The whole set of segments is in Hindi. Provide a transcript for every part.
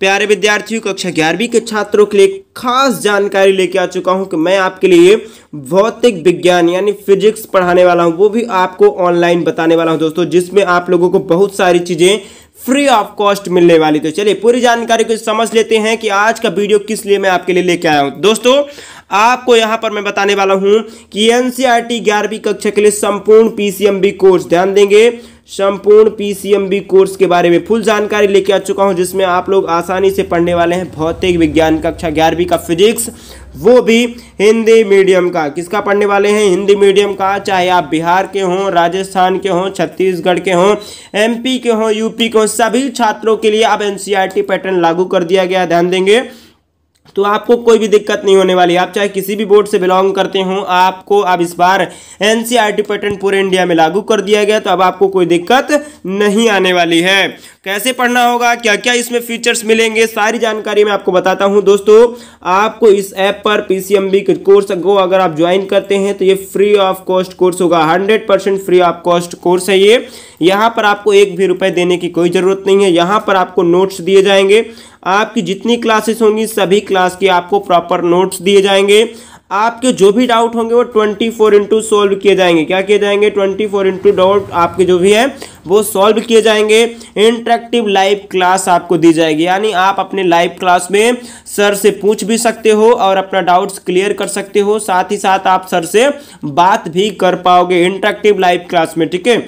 प्यारे विद्यार्थियों कक्षा ग्यारहवीं के छात्रों के लिए खास जानकारी लेके आ चुका हूं कि मैं आपके लिए भौतिक विज्ञान यानी फिजिक्स पढ़ाने वाला हूं वो भी आपको ऑनलाइन बताने वाला हूं दोस्तों जिसमें आप लोगों को बहुत सारी चीज़ें फ्री ऑफ कॉस्ट मिलने वाली तो चलिए पूरी जानकारी को समझ लेते हैं कि आज का वीडियो किस लिए मैं आपके लिए लेके आया हूँ दोस्तों आपको यहाँ पर मैं बताने वाला हूँ कि एनसीआरटी e ग्यारहवीं कक्षा के लिए संपूर्ण पीसीएमबी कोर्स ध्यान देंगे संपूर्ण पीसीएमबी कोर्स के बारे में फुल जानकारी लेके आ चुका हूं जिसमें आप लोग आसानी से पढ़ने वाले हैं भौतिक विज्ञान कक्षा अच्छा, ग्यारहवीं का फिजिक्स वो भी हिंदी मीडियम का किसका पढ़ने वाले हैं हिंदी मीडियम का चाहे आप बिहार के हों राजस्थान के हों छत्तीसगढ़ के हों एमपी के हों यूपी के हों सभी छात्रों के लिए अब एनसीईआरटी पैटर्न e लागू कर दिया गया ध्यान देंगे तो आपको कोई भी दिक्कत नहीं होने वाली आप चाहे किसी भी बोर्ड से बिलोंग करते हो आपको अब इस बार एनसीईआरटी पैटर्न e पूरे इंडिया में लागू कर दिया गया तो अब आपको कोई दिक्कत नहीं आने वाली है कैसे पढ़ना होगा क्या क्या इसमें फीचर्स मिलेंगे सारी जानकारी मैं आपको बताता हूं दोस्तों आपको इस ऐप पर पीसीएमबी कोर्स गो अगर आप ज्वाइन करते हैं तो ये फ्री ऑफ कॉस्ट कोर्स होगा 100 percent free of cost course है ये यहाँ पर आपको एक भी रुपए देने की कोई ज़रूरत नहीं है यहाँ पर आपको नोट्स दिए जाएंगे आपकी जितनी क्लासेस होंगी सभी क्लास की आपको प्रॉपर नोट्स दिए जाएंगे आपके जो भी डाउट होंगे वो ट्वेंटी फोर इंटू सोल्व किए जाएंगे क्या किए जाएंगे ट्वेंटी फोर इंटू डाउट आपके जो भी है वो सॉल्व किए जाएंगे इंटरेक्टिव लाइव क्लास आपको दी जाएगी यानी आप अपने लाइव क्लास में सर से पूछ भी सकते हो और अपना डाउट्स क्लियर कर सकते हो साथ ही साथ आप सर से बात भी कर पाओगे इंटरेक्टिव लाइव क्लास में ठीक है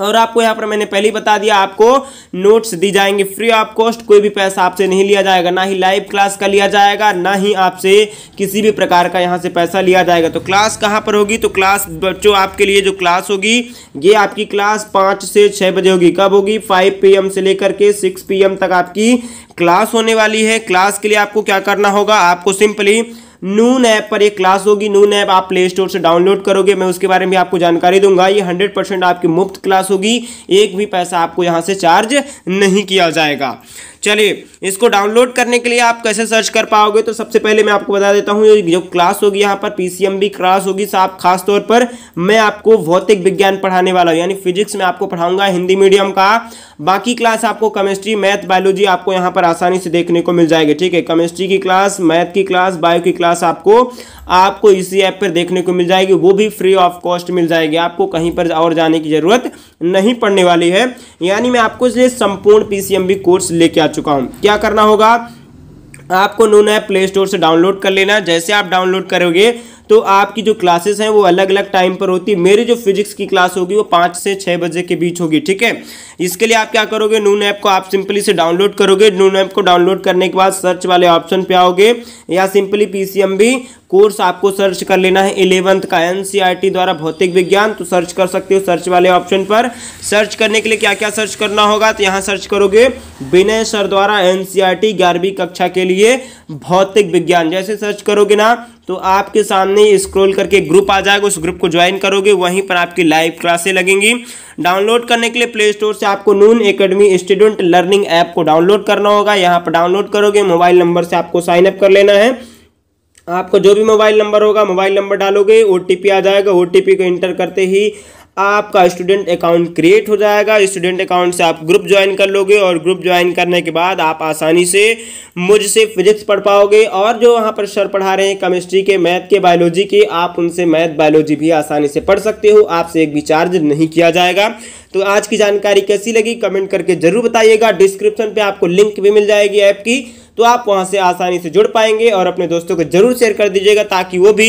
और आपको यहाँ पर मैंने पहले ही बता दिया आपको नोट्स दी जाएंगे फ्री ऑफ कॉस्ट कोई भी पैसा आपसे नहीं लिया जाएगा ना ही लाइव क्लास का लिया जाएगा ना ही आपसे किसी भी प्रकार का यहाँ से पैसा लिया जाएगा तो क्लास कहाँ पर होगी तो क्लास बच्चों आपके लिए जो क्लास होगी ये आपकी क्लास पाँच से छः बजे होगी कब होगी फाइव पी से लेकर के सिक्स पी तक आपकी क्लास होने वाली है क्लास के लिए आपको क्या करना होगा आपको सिंपली नून ऐप पर एक क्लास होगी नून ऐप आप प्ले स्टोर से डाउनलोड करोगे मैं उसके बारे में आपको जानकारी दूंगा ये हंड्रेड परसेंट आपकी मुफ्त क्लास होगी एक भी पैसा आपको यहां से चार्ज नहीं किया जाएगा चलिए इसको डाउनलोड करने के लिए आप कैसे सर्च कर पाओगे तो सबसे पहले मैं आपको बता देता हूँ जो क्लास होगी यहाँ पर पीसीएमबी क्लास होगी साफ खास तौर पर मैं आपको भौतिक विज्ञान पढ़ाने वाला हूँ यानी फिजिक्स में आपको पढ़ाऊंगा हिंदी मीडियम का बाकी क्लास आपको केमिस्ट्री मैथ बायोलॉजी आपको यहाँ पर आसानी से देखने को मिल जाएगी ठीक है केमिस्ट्री की क्लास मैथ की क्लास बायो की क्लास आपको आपको इसी ऐप पर देखने को मिल जाएगी वो भी फ्री ऑफ कॉस्ट मिल जाएगी आपको कहीं पर और जाने की जरूरत नहीं पड़ने वाली है यानी मैं आपको संपूर्ण पीसीएमबी कोर्स लेके आ चुका हूँ क्या करना होगा आपको नून ऐप प्ले स्टोर से डाउनलोड कर लेना जैसे आप डाउनलोड करोगे तो आपकी जो क्लासेस हैं वो अलग अलग टाइम पर होती है मेरी जो फिजिक्स की क्लास होगी वो पाँच से छः बजे के बीच होगी ठीक है इसके लिए आप क्या करोगे नून ऐप को आप सिंपली से डाउनलोड करोगे नून ऐप को डाउनलोड करने के बाद सर्च वाले ऑप्शन पे आओगे या सिंपली पी कोर्स आपको सर्च कर लेना है इलेवंथ का एनसीईआरटी e द्वारा भौतिक विज्ञान तो सर्च कर सकते हो सर्च वाले ऑप्शन पर सर्च करने के लिए क्या क्या सर्च करना होगा तो यहाँ सर्च करोगे विनय सर द्वारा एनसीईआरटी e ग्यारहवीं कक्षा के लिए भौतिक विज्ञान जैसे सर्च करोगे ना तो आपके सामने स्क्रॉल करके ग्रुप आ जाएगा उस ग्रुप को ज्वाइन करोगे वहीं पर आपकी लाइव क्लासे लगेंगी डाउनलोड करने के लिए प्ले स्टोर से आपको Noon academy student learning app को डाउनलोड करना होगा यहाँ पर डाउनलोड करोगे मोबाइल नंबर से आपको साइनअप कर लेना है आपको जो भी मोबाइल नंबर होगा मोबाइल नंबर डालोगे ओ आ जाएगा ओ को इंटर करते ही आपका स्टूडेंट अकाउंट क्रिएट हो जाएगा स्टूडेंट अकाउंट से आप ग्रुप ज्वाइन कर लोगे और ग्रुप ज्वाइन करने के बाद आप आसानी से मुझसे फिजिक्स पढ़ पाओगे और जो वहाँ पर सर पढ़ा रहे हैं केमिस्ट्री के मैथ के बायोलॉजी के आप उनसे मैथ बायोलॉजी भी आसानी से पढ़ सकते हो आपसे एक भी चार्ज नहीं किया जाएगा तो आज की जानकारी कैसी लगी कमेंट करके जरूर बताइएगा डिस्क्रिप्शन पर आपको लिंक भी मिल जाएगी ऐप की तो आप वहां से आसानी से जुड़ पाएंगे और अपने दोस्तों को जरूर शेयर कर दीजिएगा ताकि वो भी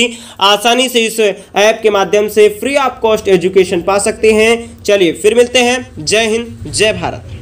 आसानी से इस ऐप के माध्यम से फ्री ऑफ कॉस्ट एजुकेशन पा सकते हैं चलिए फिर मिलते हैं जय हिंद जय भारत